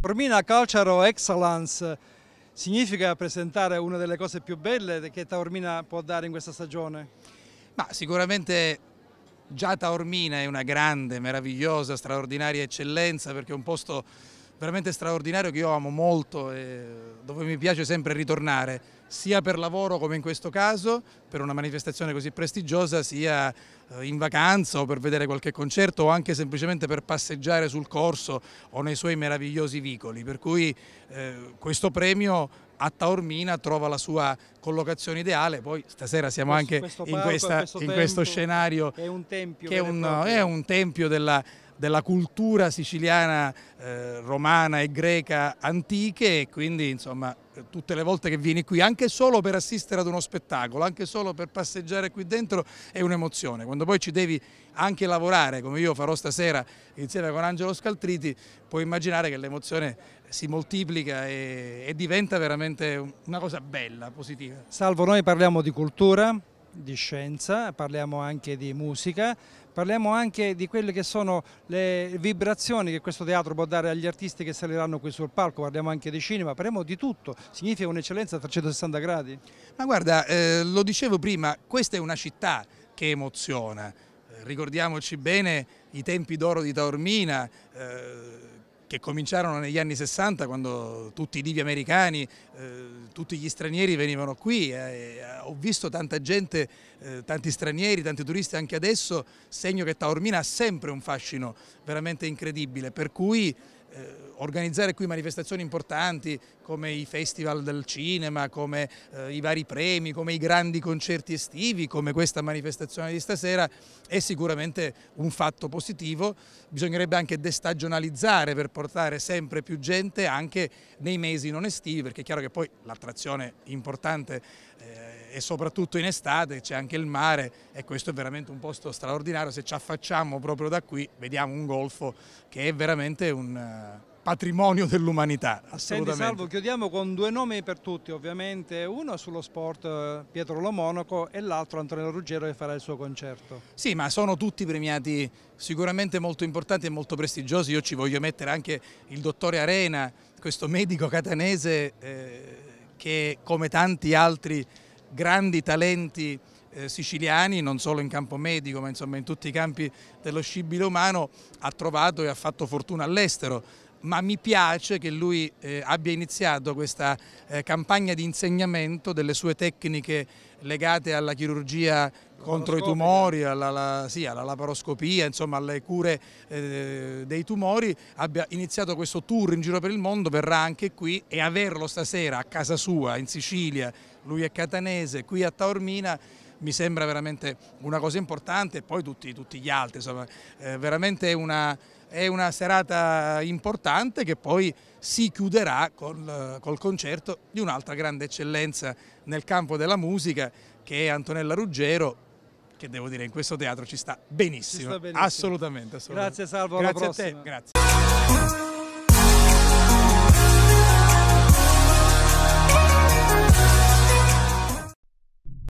Taormina Calciaro Excellence significa presentare una delle cose più belle che Taormina può dare in questa stagione? Ma sicuramente già Taormina è una grande, meravigliosa, straordinaria eccellenza perché è un posto veramente straordinario che io amo molto e dove mi piace sempre ritornare, sia per lavoro come in questo caso, per una manifestazione così prestigiosa, sia eh, in vacanza o per vedere qualche concerto o anche semplicemente per passeggiare sul corso o nei suoi meravigliosi vicoli, per cui eh, questo premio a Taormina trova la sua collocazione ideale, poi stasera siamo questo, anche questo in, questa, questo in, questo scenario è tempio, che è un, è un tempio della della cultura siciliana, eh, romana e greca antiche e quindi insomma tutte le volte che vieni qui, anche solo per assistere ad uno spettacolo, anche solo per passeggiare qui dentro è un'emozione. Quando poi ci devi anche lavorare, come io farò stasera insieme con Angelo Scaltriti, puoi immaginare che l'emozione si moltiplica e, e diventa veramente una cosa bella, positiva. Salvo, noi parliamo di cultura, di scienza, parliamo anche di musica, parliamo anche di quelle che sono le vibrazioni che questo teatro può dare agli artisti che saliranno qui sul palco, parliamo anche di cinema, parliamo di tutto, significa un'eccellenza a 360 gradi. Ma guarda, eh, lo dicevo prima, questa è una città che emoziona, ricordiamoci bene i tempi d'oro di Taormina, eh, che cominciarono negli anni 60 quando tutti i divi americani, eh, tutti gli stranieri venivano qui. Eh, ho visto tanta gente, eh, tanti stranieri, tanti turisti anche adesso, segno che Taormina ha sempre un fascino veramente incredibile, per cui organizzare qui manifestazioni importanti come i festival del cinema, come eh, i vari premi, come i grandi concerti estivi, come questa manifestazione di stasera è sicuramente un fatto positivo, bisognerebbe anche destagionalizzare per portare sempre più gente anche nei mesi non estivi perché è chiaro che poi l'attrazione importante eh, è soprattutto in estate, c'è anche il mare e questo è veramente un posto straordinario, se ci affacciamo proprio da qui vediamo un golfo che è veramente un patrimonio dell'umanità. Senti Salvo, chiudiamo con due nomi per tutti ovviamente, uno sullo sport eh, Pietro Lomonaco e l'altro Antonio Ruggero che farà il suo concerto. Sì, ma sono tutti premiati sicuramente molto importanti e molto prestigiosi, io ci voglio mettere anche il dottore Arena, questo medico catanese eh, che come tanti altri grandi talenti eh, siciliani, non solo in campo medico ma insomma in tutti i campi dello scibile umano, ha trovato e ha fatto fortuna all'estero ma mi piace che lui eh, abbia iniziato questa eh, campagna di insegnamento delle sue tecniche legate alla chirurgia contro i tumori, alla, alla, sì, alla laparoscopia, insomma alle cure eh, dei tumori, abbia iniziato questo tour in giro per il mondo, verrà anche qui e averlo stasera a casa sua in Sicilia, lui è catanese, qui a Taormina mi sembra veramente una cosa importante e poi tutti, tutti gli altri, insomma eh, veramente una è una serata importante che poi si chiuderà col, col concerto di un'altra grande eccellenza nel campo della musica che è Antonella Ruggero che devo dire in questo teatro ci sta benissimo, ci sta benissimo. Assolutamente, assolutamente, Grazie Salvo, Grazie a te, grazie.